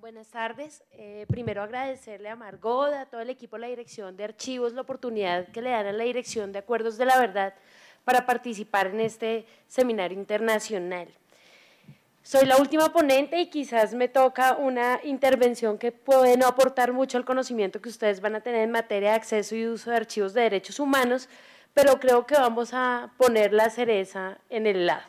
Buenas tardes. Eh, primero agradecerle a Margoda, a todo el equipo de la Dirección de Archivos, la oportunidad que le dan a la Dirección de Acuerdos de la Verdad para participar en este seminario internacional. Soy la última ponente y quizás me toca una intervención que puede no aportar mucho al conocimiento que ustedes van a tener en materia de acceso y uso de archivos de derechos humanos, pero creo que vamos a poner la cereza en el lado.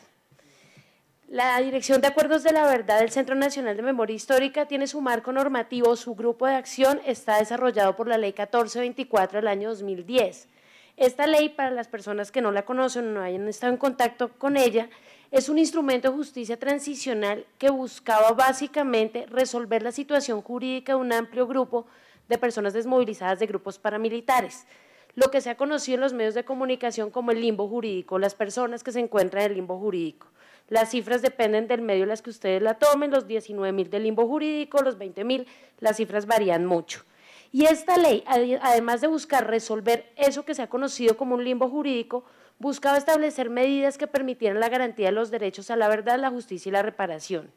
La Dirección de Acuerdos de la Verdad del Centro Nacional de Memoria Histórica tiene su marco normativo, su grupo de acción está desarrollado por la Ley 1424 del año 2010. Esta ley, para las personas que no la conocen o no hayan estado en contacto con ella, es un instrumento de justicia transicional que buscaba básicamente resolver la situación jurídica de un amplio grupo de personas desmovilizadas de grupos paramilitares lo que se ha conocido en los medios de comunicación como el limbo jurídico, las personas que se encuentran en el limbo jurídico. Las cifras dependen del medio en las que ustedes la tomen, los 19 mil del limbo jurídico, los 20 mil, las cifras varían mucho. Y esta ley, además de buscar resolver eso que se ha conocido como un limbo jurídico, buscaba establecer medidas que permitieran la garantía de los derechos a la verdad, la justicia y la reparación.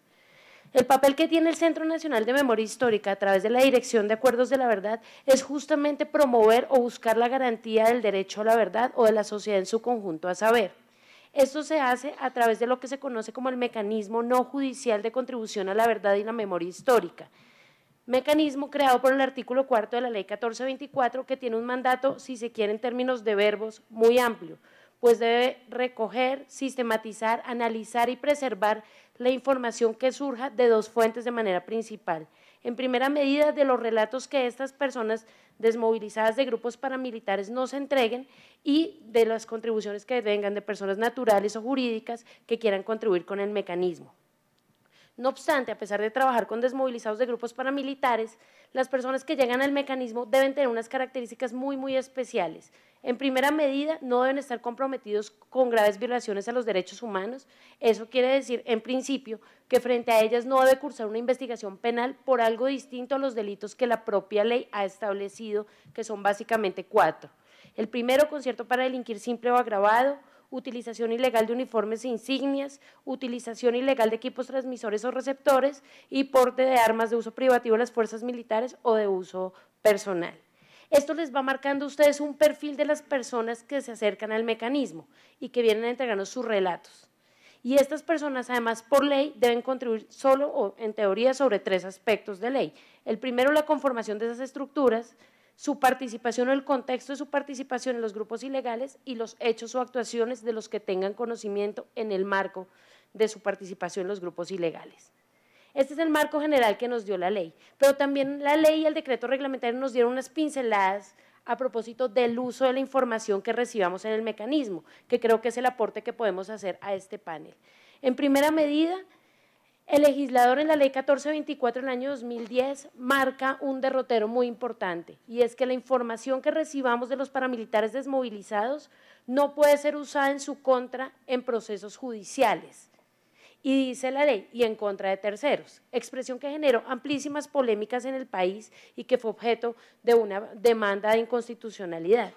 El papel que tiene el Centro Nacional de Memoria Histórica a través de la Dirección de Acuerdos de la Verdad es justamente promover o buscar la garantía del derecho a la verdad o de la sociedad en su conjunto a saber. Esto se hace a través de lo que se conoce como el mecanismo no judicial de contribución a la verdad y la memoria histórica, mecanismo creado por el artículo cuarto de la ley 1424 que tiene un mandato, si se quiere en términos de verbos, muy amplio, pues debe recoger, sistematizar, analizar y preservar la información que surja de dos fuentes de manera principal – en primera medida de los relatos que estas personas desmovilizadas de grupos paramilitares nos entreguen y de las contribuciones que vengan de personas naturales o jurídicas que quieran contribuir con el mecanismo. No obstante, a pesar de trabajar con desmovilizados de grupos paramilitares, las personas que llegan al mecanismo deben tener unas características muy, muy especiales. En primera medida, no deben estar comprometidos con graves violaciones a los derechos humanos. Eso quiere decir, en principio, que frente a ellas no debe cursar una investigación penal por algo distinto a los delitos que la propia ley ha establecido, que son básicamente cuatro. El primero, concierto para delinquir simple o agravado utilización ilegal de uniformes e insignias, utilización ilegal de equipos transmisores o receptores y porte de armas de uso privativo en las fuerzas militares o de uso personal. Esto les va marcando a ustedes un perfil de las personas que se acercan al mecanismo y que vienen a entregarnos sus relatos. Y estas personas, además, por ley, deben contribuir solo o en teoría sobre tres aspectos de ley. El primero, la conformación de esas estructuras su participación o el contexto de su participación en los grupos ilegales y los hechos o actuaciones de los que tengan conocimiento en el marco de su participación en los grupos ilegales. Este es el marco general que nos dio la ley, pero también la ley y el decreto reglamentario nos dieron unas pinceladas a propósito del uso de la información que recibamos en el mecanismo, que creo que es el aporte que podemos hacer a este panel. En primera medida, el legislador en la ley 1424 del año 2010 marca un derrotero muy importante y es que la información que recibamos de los paramilitares desmovilizados no puede ser usada en su contra en procesos judiciales. Y dice la ley, y en contra de terceros, expresión que generó amplísimas polémicas en el país y que fue objeto de una demanda de inconstitucionalidad.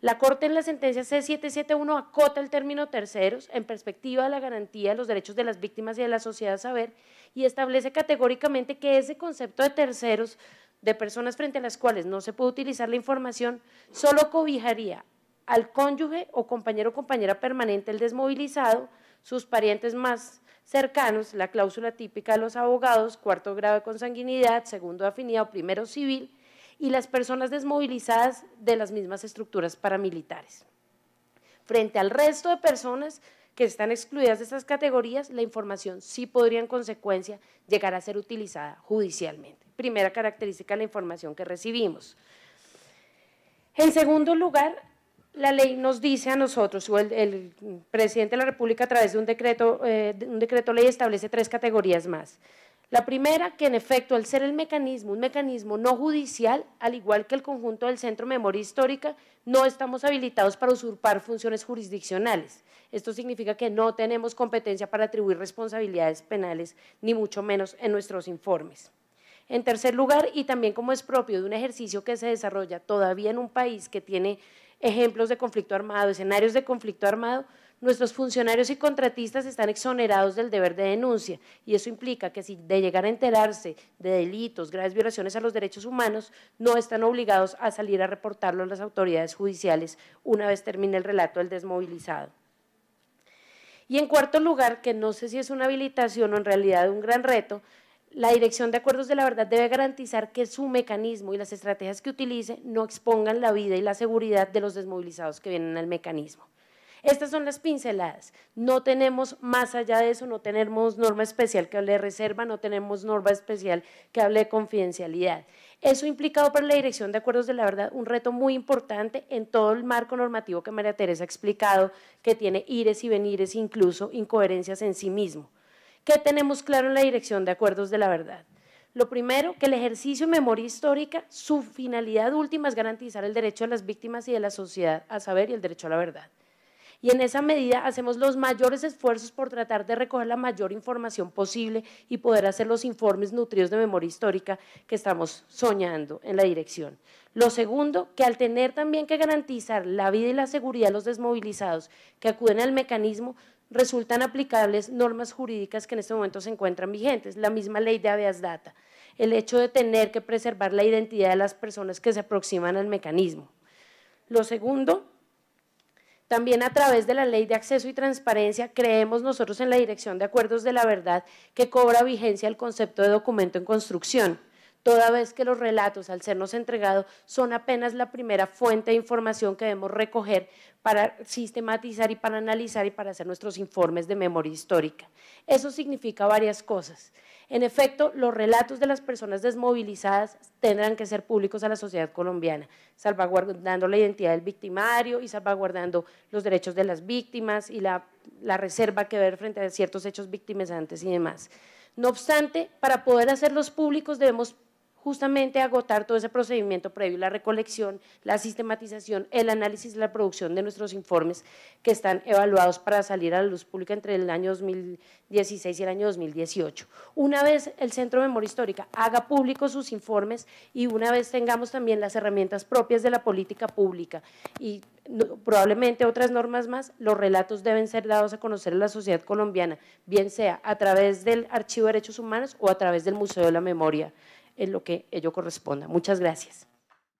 La Corte en la sentencia C771 acota el término terceros en perspectiva de la garantía de los derechos de las víctimas y de la sociedad a saber y establece categóricamente que ese concepto de terceros de personas frente a las cuales no se puede utilizar la información solo cobijaría al cónyuge o compañero o compañera permanente el desmovilizado, sus parientes más cercanos, la cláusula típica de los abogados, cuarto grado de consanguinidad, segundo de afinidad o primero civil, y las personas desmovilizadas de las mismas estructuras paramilitares. Frente al resto de personas que están excluidas de estas categorías, la información sí podría en consecuencia llegar a ser utilizada judicialmente. Primera característica la información que recibimos. En segundo lugar, la ley nos dice a nosotros, o el, presidente de la República a través de un decreto, eh, un decreto ley establece tres categorías más. La primera, que en efecto, al ser el mecanismo, un mecanismo no judicial, al igual que el conjunto del Centro Memoria Histórica, no estamos habilitados para usurpar funciones jurisdiccionales. Esto significa que no tenemos competencia para atribuir responsabilidades penales, ni mucho menos en nuestros informes. En tercer lugar, y también como es propio de un ejercicio que se desarrolla todavía en un país que tiene ejemplos de conflicto armado, escenarios de conflicto armado, nuestros funcionarios y contratistas están exonerados del deber de denuncia y eso implica que si de llegar a enterarse de delitos, graves violaciones a los derechos humanos, no están obligados a salir a reportarlo a las autoridades judiciales una vez termine el relato del desmovilizado. Y en cuarto lugar, que no sé si es una habilitación o en realidad un gran reto, la Dirección de Acuerdos de la Verdad debe garantizar que su mecanismo y las estrategias que utilice no expongan la vida y la seguridad de los desmovilizados que vienen al mecanismo. Estas son las pinceladas. No tenemos más allá de eso, no tenemos norma especial que hable de reserva, no tenemos norma especial que hable de confidencialidad. Eso implicado para la Dirección de Acuerdos de la Verdad un reto muy importante en todo el marco normativo que María Teresa ha explicado, que tiene ires y venires, incluso incoherencias en sí mismo. ¿Qué tenemos claro en la Dirección de Acuerdos de la Verdad? Lo primero, que el ejercicio de memoria histórica, su finalidad última es garantizar el derecho de las víctimas y de la sociedad a saber y el derecho a la verdad y en esa medida hacemos los mayores esfuerzos por tratar de recoger la mayor información posible y poder hacer los informes nutridos de memoria histórica que estamos soñando en la dirección. Lo segundo, que al tener también que garantizar la vida y la seguridad de los desmovilizados que acuden al mecanismo, resultan aplicables normas jurídicas que en este momento se encuentran vigentes, la misma ley de habeas data, el hecho de tener que preservar la identidad de las personas que se aproximan al mecanismo. Lo segundo, también a través de la Ley de Acceso y Transparencia creemos nosotros en la Dirección de Acuerdos de la Verdad que cobra vigencia el concepto de documento en construcción toda vez que los relatos, al sernos entregados, son apenas la primera fuente de información que debemos recoger para sistematizar y para analizar y para hacer nuestros informes de memoria histórica. Eso significa varias cosas. En efecto, los relatos de las personas desmovilizadas tendrán que ser públicos a la sociedad colombiana, salvaguardando la identidad del victimario y salvaguardando los derechos de las víctimas y la, reserva que ver frente a ciertos hechos antes y demás. No obstante, para poder hacerlos públicos debemos justamente agotar todo ese procedimiento previo, la recolección, la sistematización, el análisis y la producción de nuestros informes que están evaluados para salir a la luz pública entre el año 2016 y el año 2018. Una vez el Centro de Memoria Histórica haga público sus informes y una vez tengamos también las herramientas propias de la política pública y probablemente otras normas más, los relatos deben ser dados a conocer a la sociedad colombiana, bien sea a través del Archivo de Derechos Humanos o a través del Museo de la Memoria en lo que ello corresponda. Muchas gracias.